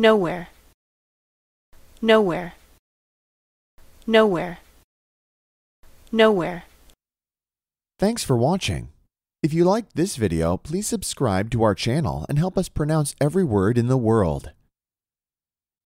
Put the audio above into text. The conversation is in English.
Nowhere. Nowhere. Nowhere. Nowhere. Thanks for watching. If you liked this video, please subscribe to our channel and help us pronounce every word in the world.